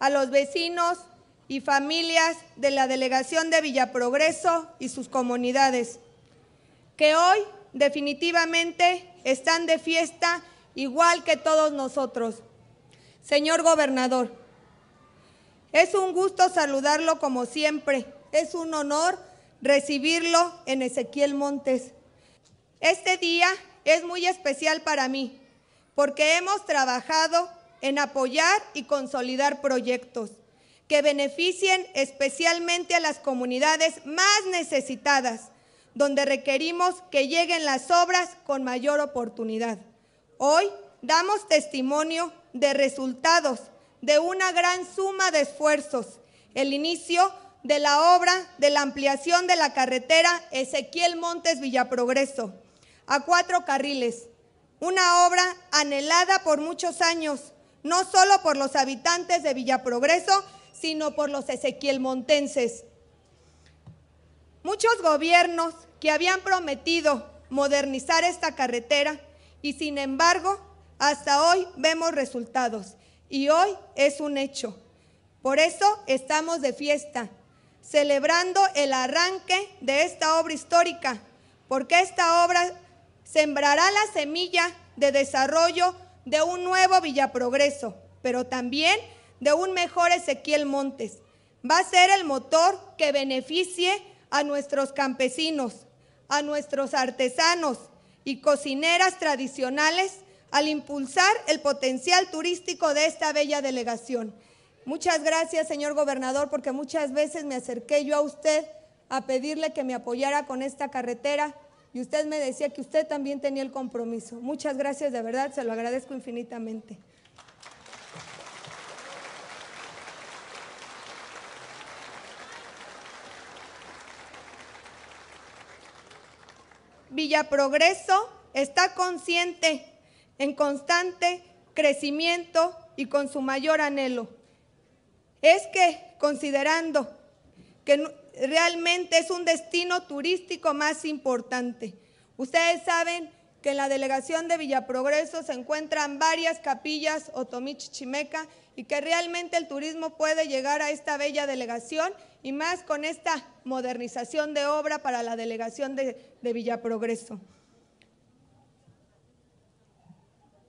a los vecinos y familias de la delegación de Villaprogreso y sus comunidades, que hoy definitivamente están de fiesta igual que todos nosotros. Señor gobernador, es un gusto saludarlo como siempre, es un honor recibirlo en Ezequiel Montes. Este día es muy especial para mí porque hemos trabajado en apoyar y consolidar proyectos que beneficien especialmente a las comunidades más necesitadas, donde requerimos que lleguen las obras con mayor oportunidad. Hoy damos testimonio de resultados de una gran suma de esfuerzos, el inicio de la obra de la ampliación de la carretera Ezequiel Montes Villaprogreso a cuatro carriles, una obra anhelada por muchos años no solo por los habitantes de Villa Progreso, sino por los Ezequiel Muchos gobiernos que habían prometido modernizar esta carretera y sin embargo hasta hoy vemos resultados y hoy es un hecho. Por eso estamos de fiesta, celebrando el arranque de esta obra histórica, porque esta obra sembrará la semilla de desarrollo de un nuevo Villaprogreso, pero también de un mejor Ezequiel Montes. Va a ser el motor que beneficie a nuestros campesinos, a nuestros artesanos y cocineras tradicionales al impulsar el potencial turístico de esta bella delegación. Muchas gracias, señor gobernador, porque muchas veces me acerqué yo a usted a pedirle que me apoyara con esta carretera y usted me decía que usted también tenía el compromiso. Muchas gracias, de verdad, se lo agradezco infinitamente. Villaprogreso está consciente, en constante crecimiento y con su mayor anhelo. Es que considerando que realmente es un destino turístico más importante. Ustedes saben que en la delegación de Villaprogreso se encuentran varias capillas Otomich-Chimeca y que realmente el turismo puede llegar a esta bella delegación y más con esta modernización de obra para la delegación de, de Villaprogreso.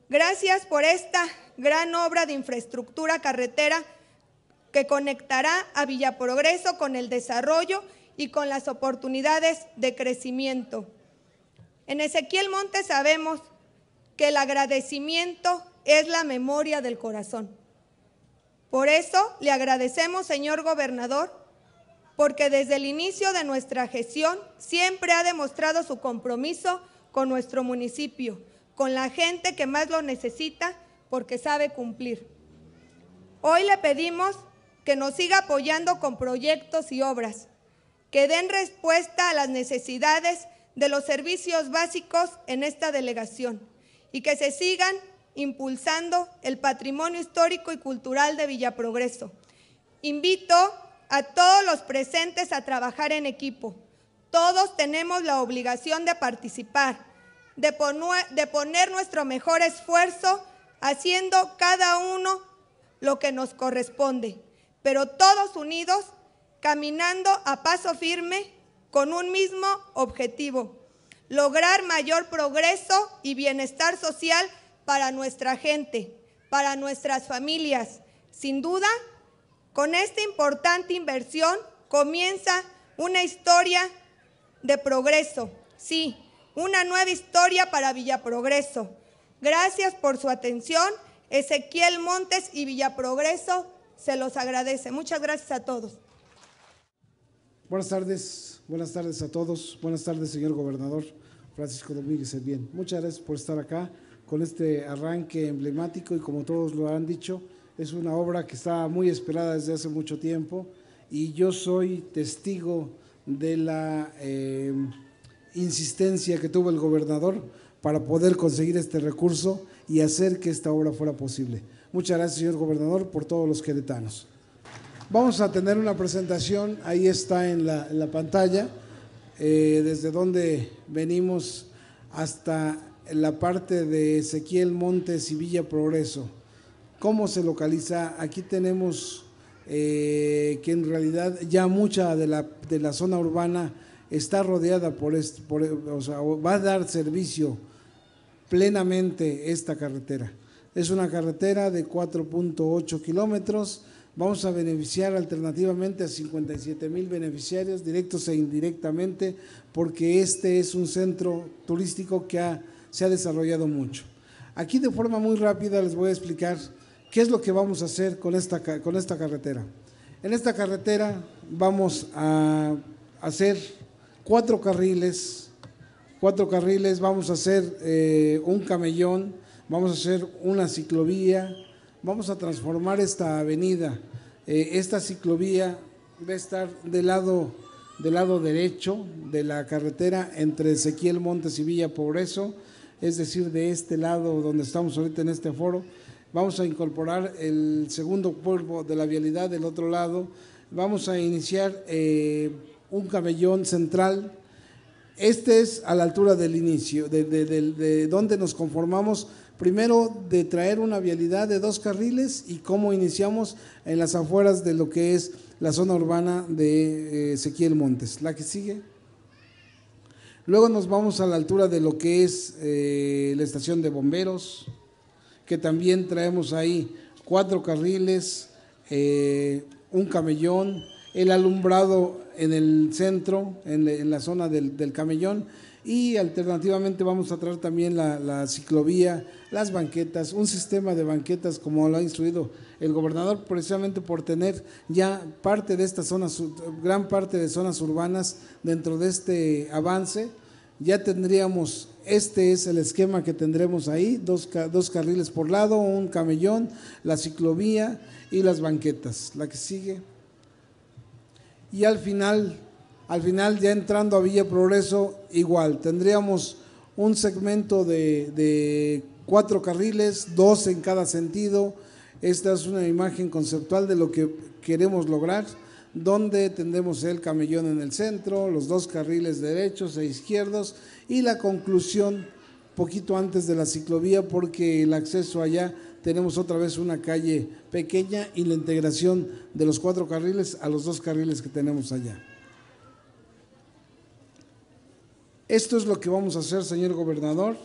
Gracias por esta gran obra de infraestructura carretera que conectará a Villa Progreso con el desarrollo y con las oportunidades de crecimiento. En Ezequiel Monte sabemos que el agradecimiento es la memoria del corazón. Por eso le agradecemos, señor gobernador, porque desde el inicio de nuestra gestión siempre ha demostrado su compromiso con nuestro municipio, con la gente que más lo necesita, porque sabe cumplir. Hoy le pedimos que nos siga apoyando con proyectos y obras que den respuesta a las necesidades de los servicios básicos en esta delegación y que se sigan impulsando el patrimonio histórico y cultural de Villaprogreso. Invito a todos los presentes a trabajar en equipo. Todos tenemos la obligación de participar, de, de poner nuestro mejor esfuerzo haciendo cada uno lo que nos corresponde pero todos unidos, caminando a paso firme con un mismo objetivo, lograr mayor progreso y bienestar social para nuestra gente, para nuestras familias. Sin duda, con esta importante inversión comienza una historia de progreso, sí, una nueva historia para Villaprogreso. Gracias por su atención. Ezequiel Montes y Villaprogreso se los agradece. Muchas gracias a todos. Buenas tardes, buenas tardes a todos. Buenas tardes, señor gobernador Francisco Domínguez bien. Muchas gracias por estar acá con este arranque emblemático y como todos lo han dicho, es una obra que está muy esperada desde hace mucho tiempo y yo soy testigo de la eh, insistencia que tuvo el gobernador para poder conseguir este recurso y hacer que esta obra fuera posible. Muchas gracias, señor gobernador, por todos los queretanos. Vamos a tener una presentación, ahí está en la, pantalla, eh, desde donde venimos hasta la parte de Ezequiel Montes y Villa Progreso. ¿Cómo se localiza? Aquí tenemos eh, que en realidad ya mucha de la, de la zona urbana está rodeada por, este, por, o sea, va a dar servicio plenamente esta carretera. Es una carretera de 4.8 kilómetros. Vamos a beneficiar alternativamente a 57 mil beneficiarios, directos e indirectamente, porque este es un centro turístico que se ha desarrollado mucho. Aquí de forma muy rápida les voy a explicar qué es lo que vamos a hacer con esta, carretera. En esta carretera vamos a hacer cuatro carriles, cuatro carriles, vamos a hacer eh, un camellón, vamos a hacer una ciclovía, vamos a transformar esta avenida. Eh, esta ciclovía va a estar del lado, del lado derecho de la carretera entre Ezequiel Montes y Villa Pobreso, es decir, de este lado donde estamos ahorita en este foro. Vamos a incorporar el segundo cuerpo de la vialidad del otro lado. Vamos a iniciar eh, un cabellón central. Este es a la altura del inicio, de donde nos conformamos primero de traer una vialidad de dos carriles y cómo iniciamos en las afueras de lo que es la zona urbana de eh, Ezequiel Montes. La que sigue. Luego nos vamos a la altura de lo que es eh, la estación de bomberos, que también traemos ahí cuatro carriles, eh, un camellón, el alumbrado en el centro, en, la, zona del, del camellón y alternativamente vamos a traer también la, ciclovía, las banquetas, un sistema de banquetas como lo ha instruido el gobernador, precisamente por tener ya parte de estas zonas, gran parte de zonas urbanas dentro de este avance, ya tendríamos, este es el esquema que tendremos ahí, dos, dos carriles por lado, un camellón, la ciclovía y las banquetas, la que sigue. Y al final al final, ya entrando a Villa Progreso, igual, tendríamos un segmento de, cuatro carriles, dos en cada sentido. Esta es una imagen conceptual de lo que queremos lograr, donde tendremos el camellón en el centro, los dos carriles derechos e izquierdos y la conclusión poquito antes de la ciclovía porque el acceso allá tenemos otra vez una calle pequeña y la integración de los cuatro carriles a los dos carriles que tenemos allá. Esto es lo que vamos a hacer, señor gobernador.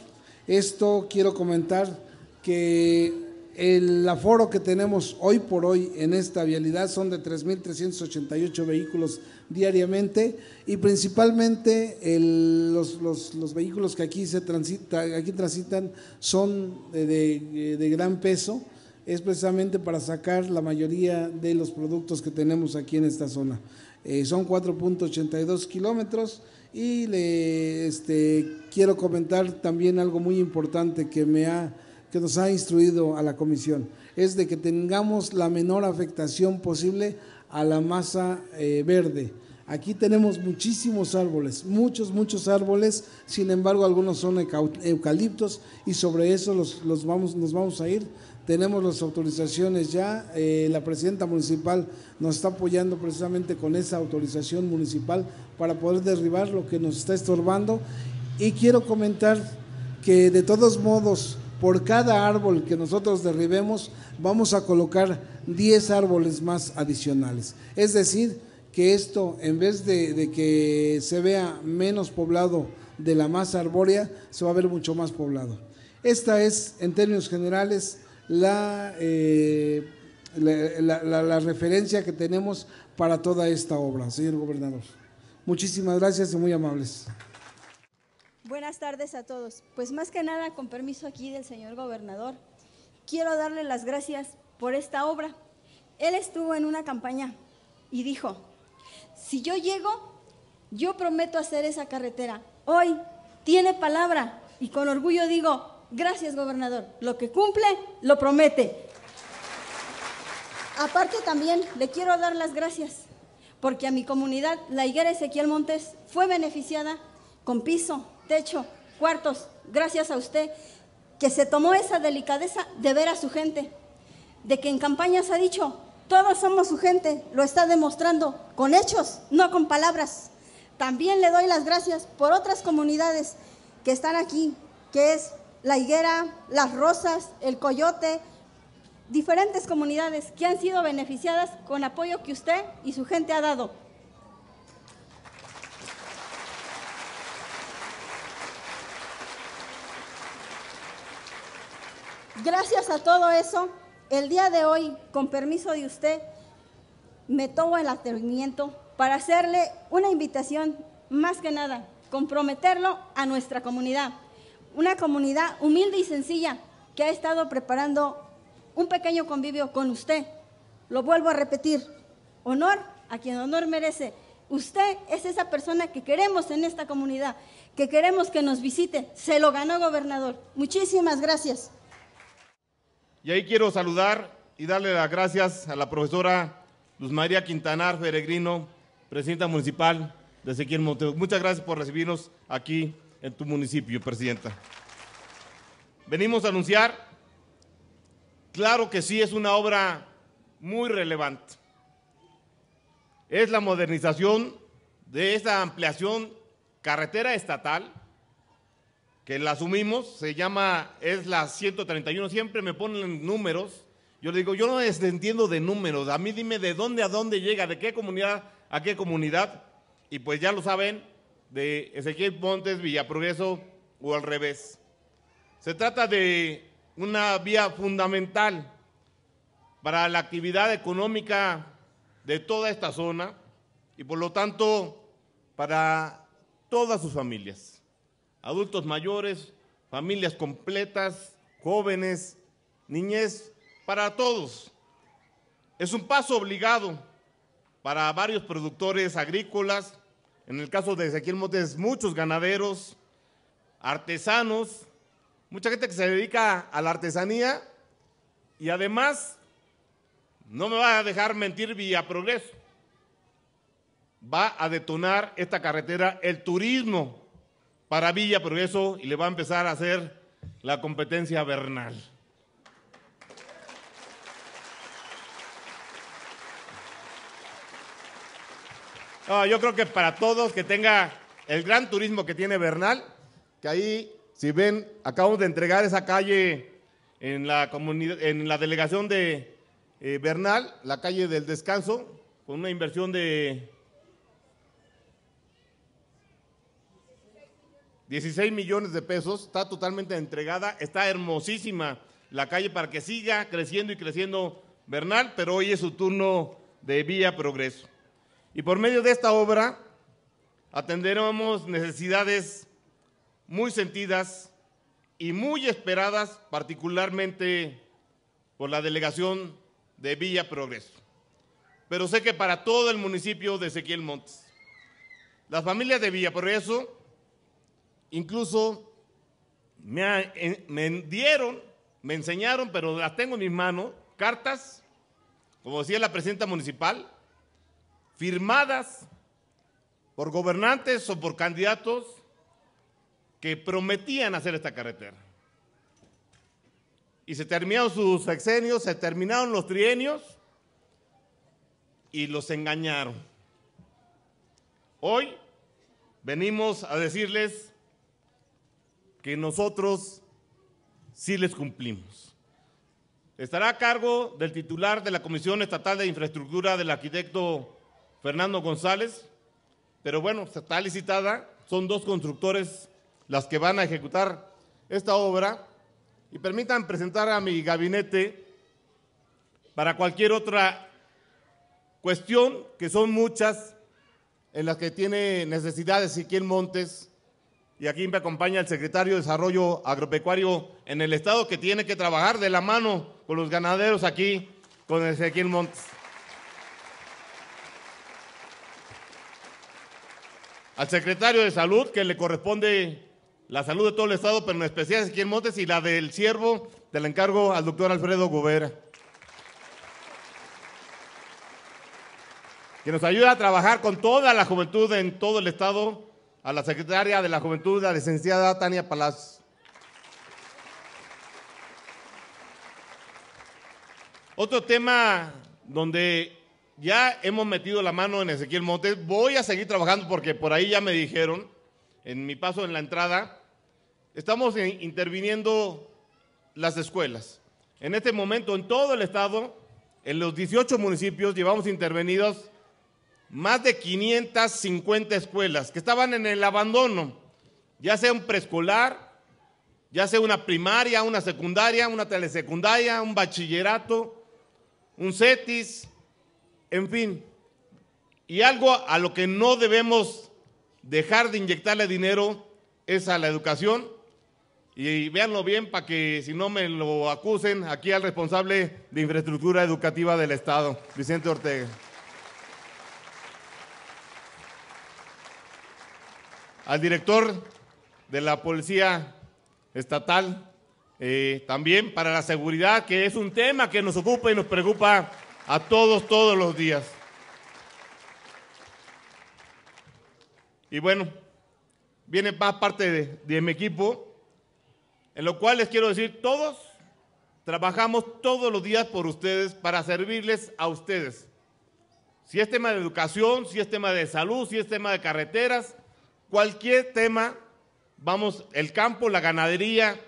Esto quiero comentar que el aforo que tenemos hoy por hoy en esta vialidad son de 3.388 vehículos diariamente y principalmente los, vehículos que aquí se transitan son de, de gran peso, es precisamente para sacar la mayoría de los productos que tenemos aquí en esta zona. Eh, son 4.82 kilómetros. Y le, este, quiero comentar también algo muy importante que, me ha, que nos ha instruido a la comisión, es de que tengamos la menor afectación posible a la masa eh, verde. Aquí tenemos muchísimos árboles, muchos, muchos árboles, sin embargo algunos son eucaliptos y sobre eso los, vamos, nos vamos a ir tenemos las autorizaciones ya, eh, la presidenta municipal nos está apoyando precisamente con esa autorización municipal para poder derribar lo que nos está estorbando. Y quiero comentar que de todos modos, por cada árbol que nosotros derribemos, vamos a colocar 10 árboles más adicionales. Es decir, que esto, en vez de, de, que se vea menos poblado de la masa arbórea, se va a ver mucho más poblado. Esta es, en términos generales, eh, la, referencia que tenemos para toda esta obra, señor gobernador. Muchísimas gracias y muy amables. Buenas tardes a todos. Pues más que nada, con permiso aquí del señor gobernador, quiero darle las gracias por esta obra. Él estuvo en una campaña y dijo, si yo llego, yo prometo hacer esa carretera. Hoy tiene palabra y con orgullo digo, gracias gobernador, lo que cumple, lo promete. Aparte también le quiero dar las gracias porque a mi comunidad, la higuera Ezequiel Montes, fue beneficiada con piso, techo, cuartos, gracias a usted, que se tomó esa delicadeza de ver a su gente, de que en campañas ha dicho, todos somos su gente, lo está demostrando con hechos, no con palabras. También le doy las gracias por otras comunidades que están aquí, que es la higuera, las rosas, el coyote, diferentes comunidades que han sido beneficiadas con apoyo que usted y su gente ha dado. Gracias a todo eso, el día de hoy, con permiso de usted, me tomo el atrevimiento para hacerle una invitación, más que nada, comprometerlo a nuestra comunidad una comunidad humilde y sencilla que ha estado preparando un pequeño convivio con usted. Lo vuelvo a repetir, honor a quien honor merece. Usted es esa persona que queremos en esta comunidad, que queremos que nos visite. Se lo ganó, gobernador. Muchísimas gracias. Y ahí quiero saludar y darle las gracias a la profesora Luz María Quintanar Peregrino, presidenta municipal de Ezequiel Monteú. Muchas gracias por recibirnos aquí en tu municipio, Presidenta. Venimos a anunciar, claro que sí, es una obra muy relevante. Es la modernización de esa ampliación carretera estatal que la asumimos, se llama, es la 131, siempre me ponen números. Yo le digo, yo no entiendo de números, a mí dime de dónde a dónde llega, de qué comunidad a qué comunidad. Y pues ya lo saben, de Ezequiel Montes Villaprogreso o al revés. Se trata de una vía fundamental para la actividad económica de toda esta zona y por lo tanto para todas sus familias, adultos mayores, familias completas, jóvenes, niñez, para todos. Es un paso obligado para varios productores agrícolas, en el caso de Ezequiel Motes, muchos ganaderos, artesanos, mucha gente que se dedica a la artesanía y además, no me va a dejar mentir Villa Progreso, va a detonar esta carretera el turismo para Villa Progreso y le va a empezar a hacer la competencia vernal. yo creo que para todos, que tenga el gran turismo que tiene Bernal, que ahí, si ven, acabamos de entregar esa calle en la, comunidad, en la delegación de eh, Bernal, la calle del descanso, con una inversión de 16 millones de pesos, está totalmente entregada, está hermosísima la calle para que siga creciendo y creciendo Bernal, pero hoy es su turno de Vía Progreso. Y por medio de esta obra atenderemos necesidades muy sentidas y muy esperadas, particularmente por la delegación de Villa Progreso. Pero sé que para todo el municipio de Ezequiel Montes. Las familias de Villa Progreso incluso me, dieron, me enseñaron, pero las tengo en mis manos, cartas, como decía la presidenta municipal, firmadas por gobernantes o por candidatos que prometían hacer esta carretera. Y se terminaron sus sexenios, se terminaron los trienios y los engañaron. Hoy venimos a decirles que nosotros sí les cumplimos. Estará a cargo del titular de la Comisión Estatal de Infraestructura del arquitecto Fernando González, pero bueno, está licitada, son dos constructores las que van a ejecutar esta obra. Y permitan presentar a mi gabinete para cualquier otra cuestión, que son muchas, en las que tiene necesidades Ezequiel Montes. Y aquí me acompaña el secretario de Desarrollo Agropecuario en el Estado, que tiene que trabajar de la mano con los ganaderos aquí, con Ezequiel Montes. al secretario de Salud, que le corresponde la salud de todo el Estado, pero en especial aquí en Montes, y la del siervo, te la encargo al doctor Alfredo Gobera. Que nos ayuda a trabajar con toda la juventud en todo el Estado, a la secretaria de la Juventud, la licenciada Tania Palaz. Otro tema donde ya hemos metido la mano en Ezequiel Montes. Voy a seguir trabajando porque por ahí ya me dijeron, en mi paso en la entrada, estamos interviniendo las escuelas. En este momento, en todo el estado, en los 18 municipios, llevamos intervenidos más de 550 escuelas que estaban en el abandono, ya sea un preescolar, ya sea una primaria, una secundaria, una telesecundaria, un bachillerato, un CETIS, en fin, y algo a lo que no debemos dejar de inyectarle dinero es a la educación. Y véanlo bien para que si no me lo acusen aquí al responsable de infraestructura educativa del Estado, Vicente Ortega. Al director de la Policía Estatal, eh, también para la seguridad, que es un tema que nos ocupa y nos preocupa a todos todos los días. Y bueno, viene más parte de, mi equipo, en lo cual les quiero decir, todos trabajamos todos los días por ustedes para servirles a ustedes. Si es tema de educación, si es tema de salud, si es tema de carreteras, cualquier tema, vamos, el campo, la ganadería,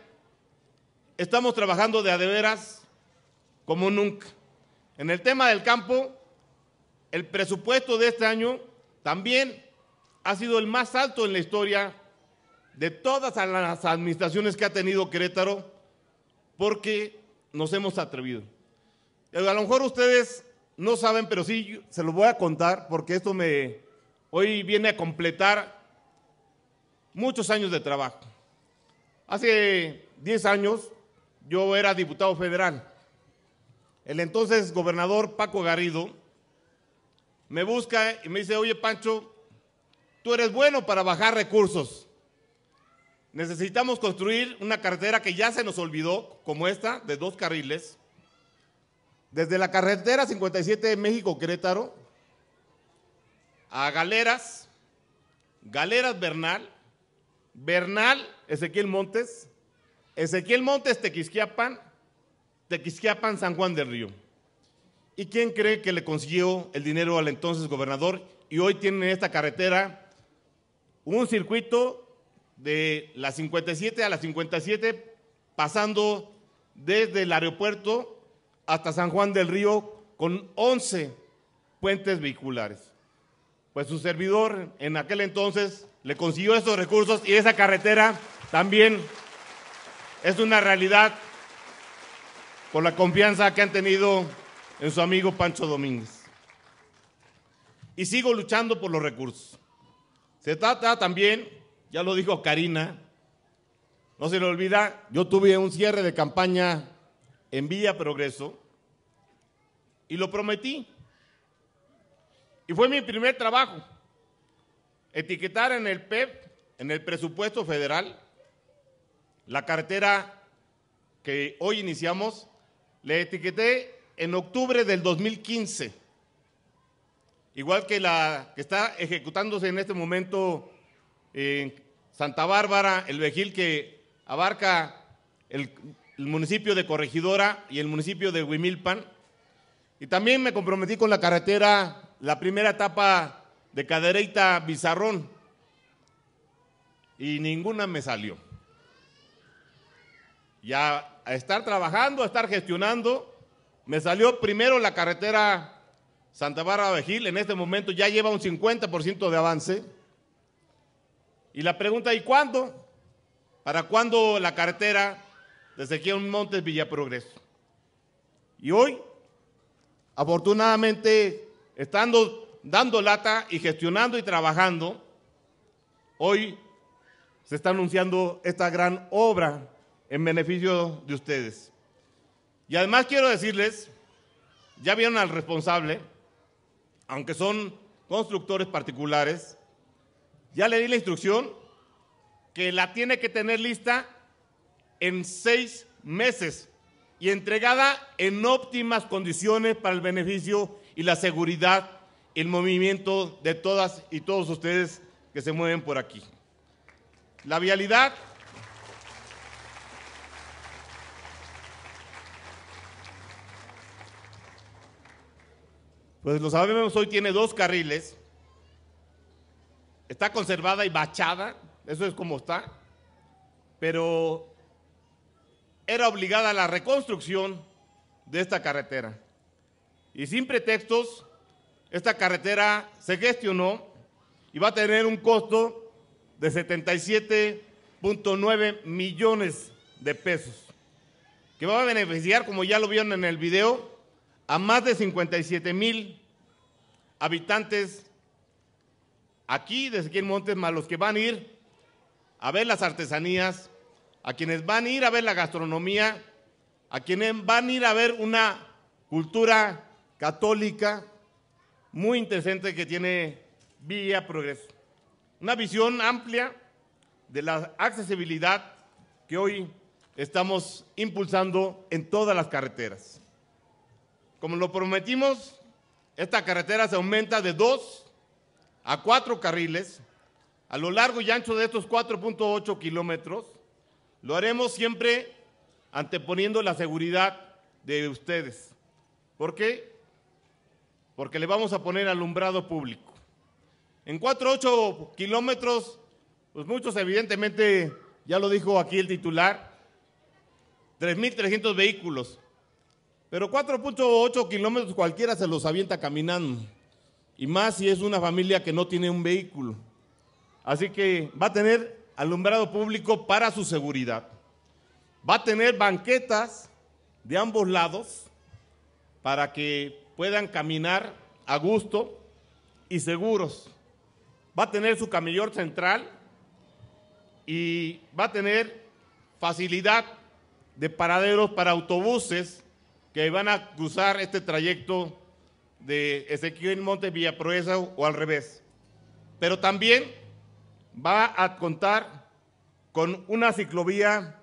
estamos trabajando de a veras como nunca. En el tema del campo, el presupuesto de este año también ha sido el más alto en la historia de todas las administraciones que ha tenido Querétaro, porque nos hemos atrevido. Eh, a lo mejor ustedes no saben, pero sí se lo voy a contar, porque esto me hoy viene a completar muchos años de trabajo. Hace 10 años yo era diputado federal el entonces gobernador Paco Garrido me busca y me dice, oye Pancho, tú eres bueno para bajar recursos. Necesitamos construir una carretera que ya se nos olvidó, como esta, de dos carriles. Desde la carretera 57 de México-Querétaro a Galeras, Galeras Bernal, Bernal Ezequiel Montes, Ezequiel Montes Tequisquiapan Tequisquiapan, San Juan del Río. ¿Y quién cree que le consiguió el dinero al entonces gobernador? Y hoy tienen esta carretera un circuito de la 57 a la 57, pasando desde el aeropuerto hasta San Juan del Río con 11 puentes vehiculares. Pues su servidor en aquel entonces le consiguió esos recursos y esa carretera también es una realidad por la confianza que han tenido en su amigo Pancho Domínguez. Y sigo luchando por los recursos. Se trata también, ya lo dijo Karina, no se le olvida, yo tuve un cierre de campaña en Villa Progreso y lo prometí. Y fue mi primer trabajo, etiquetar en el PEP, e en el presupuesto federal, la cartera que hoy iniciamos le etiqueté en octubre del 2015, igual que la que está ejecutándose en este momento en Santa Bárbara, el vejil que abarca el, municipio de Corregidora y el municipio de Huimilpan. Y también me comprometí con la carretera, la primera etapa de Cadereyta Bizarrón. Y ninguna me salió. Ya a estar trabajando, a estar gestionando. Me salió primero la carretera Santa Bárbara Vejil, en este momento ya lleva un 50% de avance. Y la pregunta, ¿y cuándo? ¿Para cuándo la carretera desde aquí a Montes Progreso? Y hoy, afortunadamente, estando dando lata y gestionando y trabajando, hoy se está anunciando esta gran obra en beneficio de ustedes. Y además quiero decirles, ya vieron al responsable, aunque son constructores particulares, ya le di la instrucción que la tiene que tener lista en seis meses y entregada en óptimas condiciones para el beneficio y la seguridad, el movimiento de todas y todos ustedes que se mueven por aquí. La vialidad Pues lo sabemos hoy tiene dos carriles. Está conservada y bachada, eso es como está. Pero era obligada la reconstrucción de esta carretera. Y sin pretextos, esta carretera se gestionó y va a tener un costo de 77.9 millones de pesos, que va a beneficiar, como ya lo vieron en el video, a más de 57 mil habitantes aquí desde aquí en Montes, más los que van a ir a ver las artesanías, a quienes van a ir a ver la gastronomía, a quienes van a ir a ver una cultura católica muy interesante que tiene Vía Progreso. Una visión amplia de la accesibilidad que hoy estamos impulsando en todas las carreteras. Como lo prometimos, esta carretera se aumenta de dos a cuatro carriles. A lo largo y ancho de estos 4.8 kilómetros, lo haremos siempre anteponiendo la seguridad de ustedes. ¿Por qué? Porque le vamos a poner alumbrado público. En 4.8 kilómetros, pues muchos evidentemente, ya lo dijo aquí el titular, 3.300 vehículos. Pero 4.8 kilómetros cualquiera se los avienta caminando. Y más si es una familia que no tiene un vehículo. Así que va a tener alumbrado público para su seguridad. Va a tener banquetas de ambos lados para que puedan caminar a gusto y seguros. Va a tener su camellón central y va a tener facilidad de paraderos para autobuses que van a cruzar este trayecto de Ezequiel Montes Villaproesa o al revés. Pero también va a contar con una ciclovía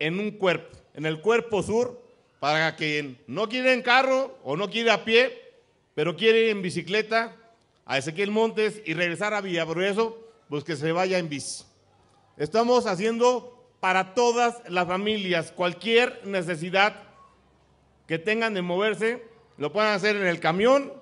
en un cuerpo, en el cuerpo sur, para quien no quiere en carro o no quiere a pie, pero quiere en bicicleta a Ezequiel Montes y regresar a Villabrueso, pues que se vaya en bici. Estamos haciendo para todas las familias cualquier necesidad que tengan de moverse, lo puedan hacer en el camión,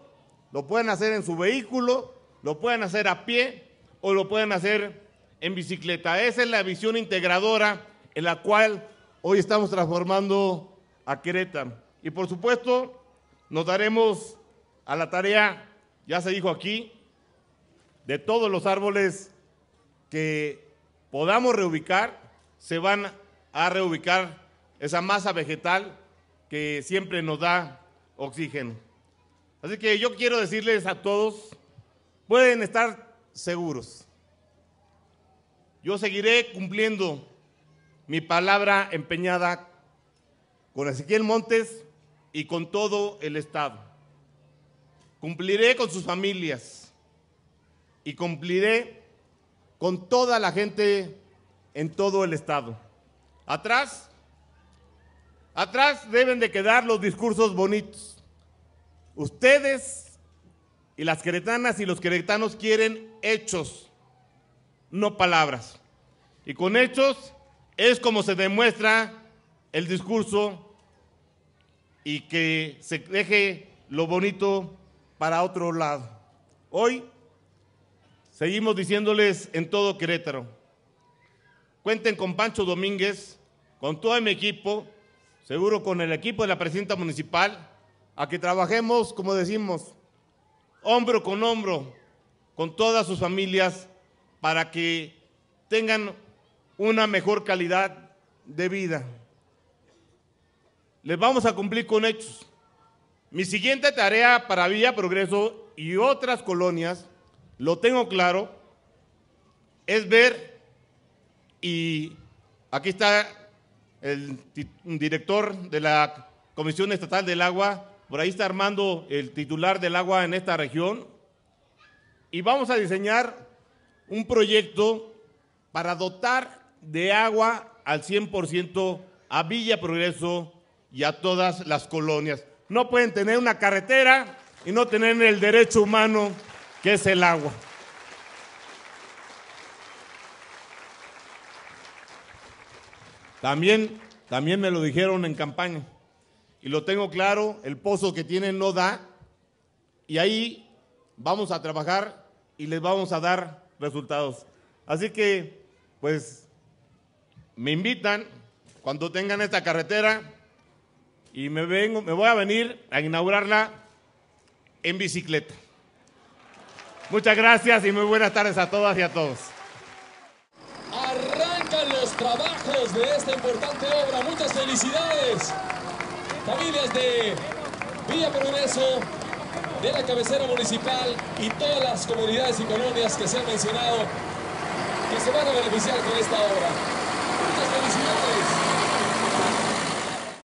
lo pueden hacer en su vehículo, lo pueden hacer a pie o lo pueden hacer en bicicleta. Esa es la visión integradora en la cual hoy estamos transformando a Querétaro. Y por supuesto, nos daremos a la tarea, ya se dijo aquí, de todos los árboles que podamos reubicar, se van a reubicar esa masa vegetal que siempre nos da oxígeno. Así que yo quiero decirles a todos, pueden estar seguros. Yo seguiré cumpliendo mi palabra empeñada con Ezequiel Montes y con todo el Estado. Cumpliré con sus familias y cumpliré con toda la gente en todo el Estado. Atrás Atrás deben de quedar los discursos bonitos. Ustedes y las queretanas y los queretanos quieren hechos, no palabras. Y con hechos es como se demuestra el discurso y que se deje lo bonito para otro lado. Hoy seguimos diciéndoles en todo Querétaro, cuenten con Pancho Domínguez, con todo mi equipo, seguro con el equipo de la presidenta municipal, a que trabajemos, como decimos, hombro con hombro con todas sus familias para que tengan una mejor calidad de vida. Les vamos a cumplir con hechos. Mi siguiente tarea para Villa Progreso y otras colonias, lo tengo claro, es ver, y aquí está el director de la Comisión Estatal del Agua, por ahí está armando el titular del agua en esta región, y vamos a diseñar un proyecto para dotar de agua al 100% a Villa Progreso y a todas las colonias. No pueden tener una carretera y no tener el derecho humano que es el agua. También, también me lo dijeron en campaña. Y lo tengo claro, el pozo que tienen no da. Y ahí vamos a trabajar y les vamos a dar resultados. Así que, pues, me invitan cuando tengan esta carretera y me, vengo, me voy a venir a inaugurarla en bicicleta. Muchas gracias y muy buenas tardes a todas y a todos. Arrancan los de esta importante obra. Muchas felicidades. Familias de Villa Progreso, de la cabecera municipal y todas las comunidades y colonias que se han mencionado que se van a beneficiar con esta obra.